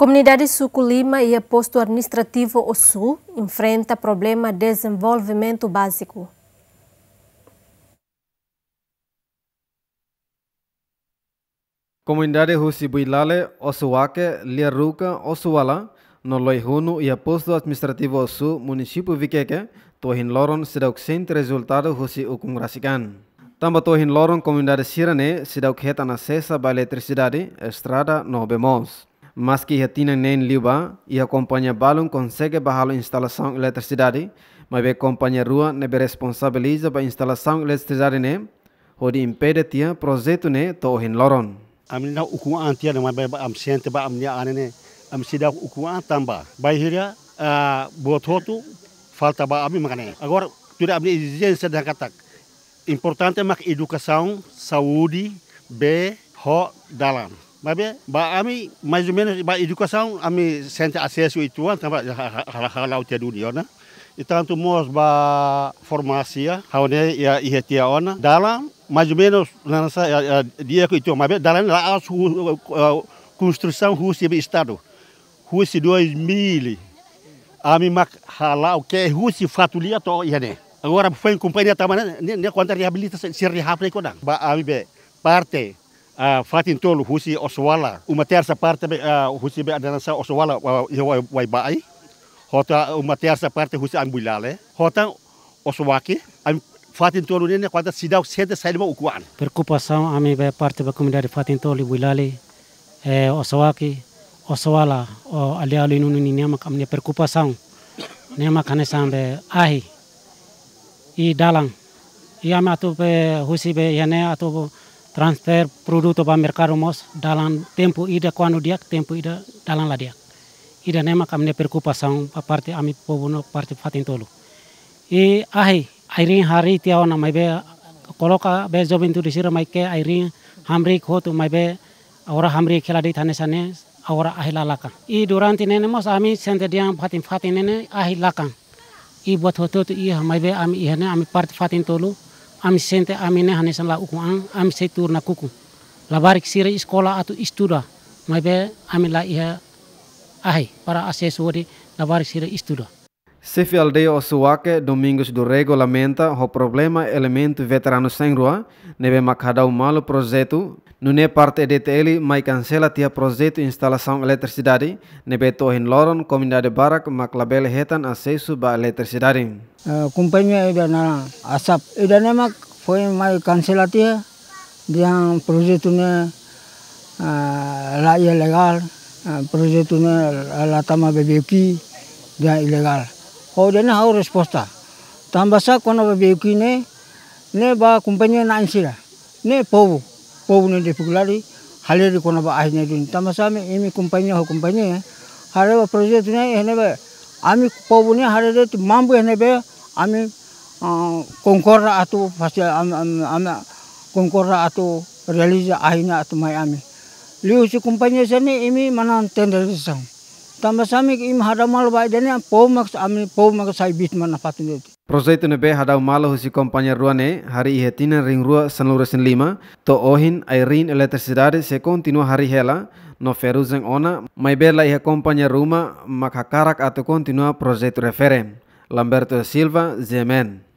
Comunidade Suco Lima e Aposto é Administrativo Osu enfrenta problema de desenvolvimento básico. Comunidade Husibuilale, Osuake, Liaruca, Osuala, Noloihunu e Aposto é Administrativo Osu, município Viqueque, Tohin Loron dá o resultado o Ukungrasikan. Tamba Tohin Loron, comunidade Sirane, dá o que na cessa da eletricidade, estrada, no bemos. mas que ia tinha nem kompanya e acompanha balum consegue barralo instalação eletricidade, mas be companhia rua ne be responsabiliza ba instalação eletricidade ne, hodi impede tia projeto ne to loron. Amin na ukuma antia ne mabe am siente ba amnia anene am sida ukuma tamba. Ba hiria bototo falta ba ami makane. Agora tudo amni exigência da katak. Importante mak educação, Saudi be ho dalam. Mabe, ba ami mais ou menos ba educação ami sente acesso itu an tamba o tia dunia na. Então tu mos ba farmácia, haone ia ia tia ona. Dalam mais ou menos na nossa dia que itu mabe dalam lá as construção russa do estado. Russa 2000. Ami mak halau que é russi fatulia to ia ne. Agora foi companhia tamana né, ne conta reabilita se rehabla ikonang. Né, ba ami be parte Ah, fatin tolu husi oswala umater sa parte be eh, husi be adana sa oswala wai bai hota umater sa parte husi ambulale hota oswaki fatin tolu ne kwata sidau sede salima ukuan perkupasan ami be parte be komunidade fatin tolu bulale e eh, oswaki oswala o ali ali nunu ni nyama kamne perkupasan nyama kane sambe ahi i dalang i ami tu be husi be yane atu transfer produk ba mercado mos dalam tempo ida quando dia tempo ida dalam la dia ida nema kam ne perku pasang parte amit povono parte fatin tolu e ahi airin hari tia ona mai be koloka be jobin tu disira mai ke airin hamri ko tu mai be ora hamri khela di thane sane ora ahi lalaka i durante nene mos ami sente dia fatin fatin nene ahi lakan i bot hoto tu i mai be ami ihne ami parte fatin tolu ami sente ami hane san la uku ang am se tur na kuku la barik sire iskola atu istuda mai be am la iha ahe para asesori la barik sire istuda Cefaldeo Osuake Domingos do Rego lamenta o problema elemento veterano sem rua, neve macada o malo projeto, é parte DTL mai cancela tia projeto instalação eletricidade, neve em loron comunidade barak maclabel hetan acesso ba eletricidade. Uh, eh, companhia é na asap idana mak foi mai cancela tia dia projeto né uh, eh, lá ilegal, uh, projeto ne latama bebeki dia ilegal. hodena hau resposta tambasa kona ba beki ne ne ba kumpanya na ansira ne pobu pobu ne de puglari haleri kona ba ahine dun tambasa me emi kumpanya ho kumpanya eh. hare ba project ne ene eh, ba ami pobu ne hare de mambu ene eh, be ami kongkorra atu pasti ami ami kongkorra atu realiza ahina atu mai ami liu si kumpanya sene emi manan tender sang tamasami im hadamal bai dene poumak ami poumak sai bit mana patun dite Prosaitu nebe hadau malo husi kompanya ruane hari ihe tina ring rua san lima to ohin airin electricidade se continua hari hela no feruzeng ona mai bela ihe kompanya ruma makakarak atau kontinua proyecto referen Lamberto Silva Zemen